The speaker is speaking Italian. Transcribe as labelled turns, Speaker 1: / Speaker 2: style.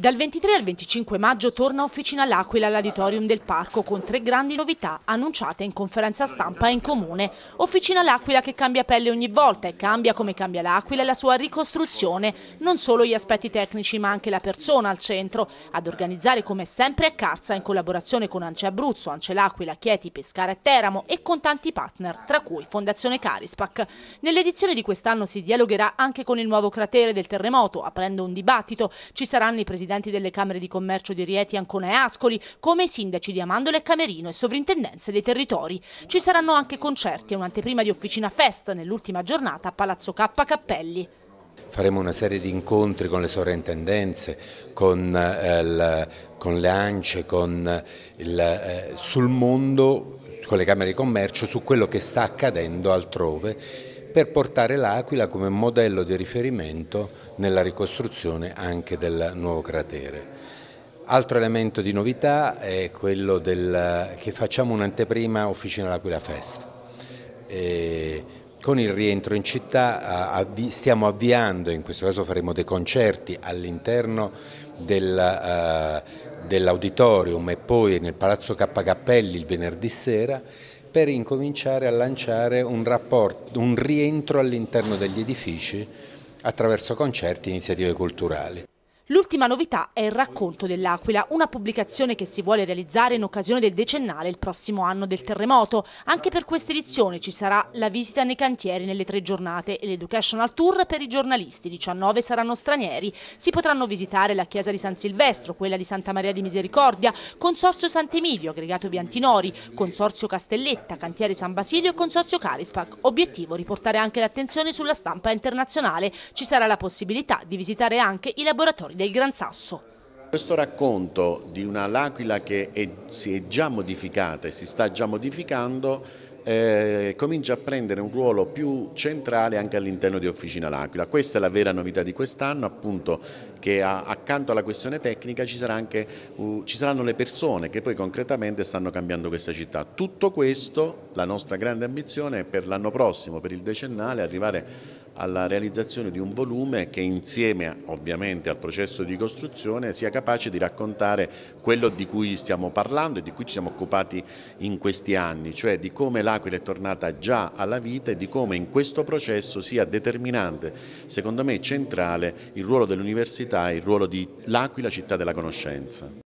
Speaker 1: Dal 23 al 25 maggio torna Officina L'Aquila all'Auditorium del Parco con tre grandi novità annunciate in conferenza stampa in comune. Officina L'Aquila che cambia pelle ogni volta e cambia come cambia l'Aquila e la sua ricostruzione, non solo gli aspetti tecnici ma anche la persona al centro, ad organizzare come sempre a Carza in collaborazione con Ance Abruzzo, Ance L'Aquila, Chieti, Pescara e Teramo e con tanti partner, tra cui Fondazione Carispac. Nell'edizione di quest'anno si dialogherà anche con il nuovo cratere del terremoto, aprendo un dibattito, ci saranno i presidenti presidenti delle Camere di Commercio di Rieti, Ancona e Ascoli, come i sindaci di Amandole e Camerino e sovrintendenze dei territori. Ci saranno anche concerti e un'anteprima di Officina Fest nell'ultima giornata a Palazzo K Cappelli.
Speaker 2: Faremo una serie di incontri con le sovrintendenze, con, eh, il, con le ANCE, con il, eh, sul mondo, con le Camere di Commercio, su quello che sta accadendo altrove per portare l'Aquila come modello di riferimento nella ricostruzione anche del nuovo cratere. Altro elemento di novità è quello del, che facciamo un'anteprima Officina L'Aquila Fest. E con il rientro in città stiamo avviando, in questo caso faremo dei concerti all'interno eh, dell'auditorium e poi nel Palazzo K. Cappelli il venerdì sera per incominciare a lanciare un, rapporto, un rientro all'interno degli edifici attraverso concerti e iniziative culturali.
Speaker 1: L'ultima novità è il racconto dell'Aquila, una pubblicazione che si vuole realizzare in occasione del decennale il prossimo anno del terremoto. Anche per questa edizione ci sarà la visita nei cantieri nelle tre giornate e l'educational tour per i giornalisti, 19 saranno stranieri. Si potranno visitare la chiesa di San Silvestro, quella di Santa Maria di Misericordia, Consorzio Sant'Emilio, aggregato Biantinori, Consorzio Castelletta, Cantiere San Basilio e Consorzio Carispac. Obiettivo riportare anche l'attenzione sulla stampa internazionale. Ci sarà la possibilità di visitare anche i laboratori del Gran Sasso.
Speaker 3: Questo racconto di una L'Aquila che è, si è già modificata e si sta già modificando eh, comincia a prendere un ruolo più centrale anche all'interno di Officina L'Aquila. Questa è la vera novità di quest'anno, appunto, che a, accanto alla questione tecnica ci, sarà anche, uh, ci, saranno le persone che poi concretamente stanno cambiando questa città. Tutto questo, la nostra grande ambizione è per l'anno prossimo, per il decennale, arrivare alla realizzazione di un volume che insieme ovviamente al processo di costruzione sia capace di raccontare quello di cui stiamo parlando e di cui ci siamo occupati in questi anni, cioè di come l'Aquila è tornata già alla vita e di come in questo processo sia determinante, secondo me centrale, il ruolo dell'università e il ruolo di l'Aquila città della conoscenza.